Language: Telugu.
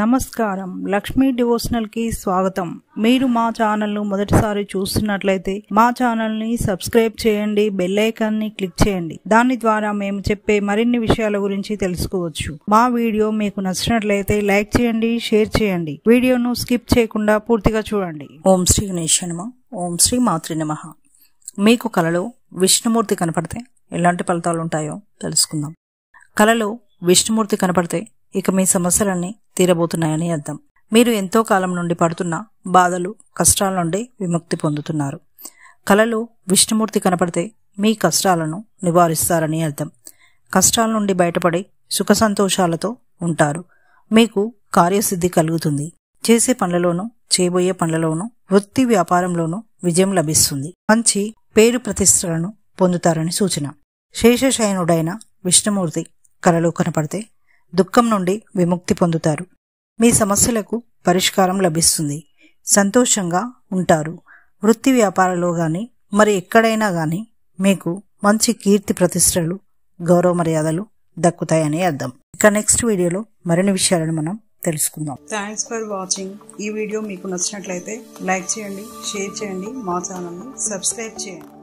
నమస్కారం లక్ష్మీ డివోషనల్ కి స్వాగతం మీరు మా ఛానల్ను మొదటిసారి చూస్తున్నట్లయితే మా ఛానల్ని సబ్స్క్రైబ్ చేయండి బెల్ ని క్లిక్ చేయండి దాని ద్వారా మేము చెప్పే మరిన్ని విషయాల గురించి తెలుసుకోవచ్చు మా వీడియో మీకు నచ్చినట్లయితే లైక్ చేయండి షేర్ చేయండి వీడియోను స్కిప్ చేయకుండా పూర్తిగా చూడండి ఓం శ్రీ గణేష్ నమ ఓం శ్రీ మాతృ నమ మీకు కలలో విష్ణుమూర్తి కనపడితే ఎలాంటి ఫలితాలు ఉంటాయో తెలుసుకుందాం కలలో విష్ణుమూర్తి కనపడితే ఇక మీ సమస్యలన్నీ తీరబోతున్నాయని అర్థం మీరు ఎంతో కాలం నుండి పడుతున్న బాధలు కష్టాల నుండి విముక్తి పొందుతున్నారు కలలో విష్ణుమూర్తి కనపడితే మీ కష్టాలను నివారిస్తారని అర్థం కష్టాల నుండి బయటపడి సుఖ సంతోషాలతో ఉంటారు మీకు కార్యసిద్ధి కలుగుతుంది చేసే పనులలోనూ చేయబోయే పనులలోనూ వృత్తి వ్యాపారంలోనూ విజయం లభిస్తుంది మంచి పేరు ప్రతిష్టలను పొందుతారని సూచన శేషశయనుడైన విష్ణుమూర్తి కలలో కనపడితే దుఃఖం నుండి విముక్తి పొందుతారు మీ సమస్యలకు పరిష్కారం లభిస్తుంది సంతోషంగా ఉంటారు వృత్తి వ్యాపారంలో కానీ మరి ఎక్కడైనా కానీ మీకు మంచి కీర్తి ప్రతిష్టలు గౌరవ మర్యాదలు దక్కుతాయని అర్థం ఇక నెక్స్ట్ వీడియోలో మరిన్ని విషయాలను మనం తెలుసుకుందాం థ్యాంక్స్ ఫర్ వాచింగ్ ఈ వీడియో మీకు నచ్చినట్లయితే లైక్ చేయండి షేర్ చేయండి మా ఛానల్ సబ్స్క్రైబ్ చేయండి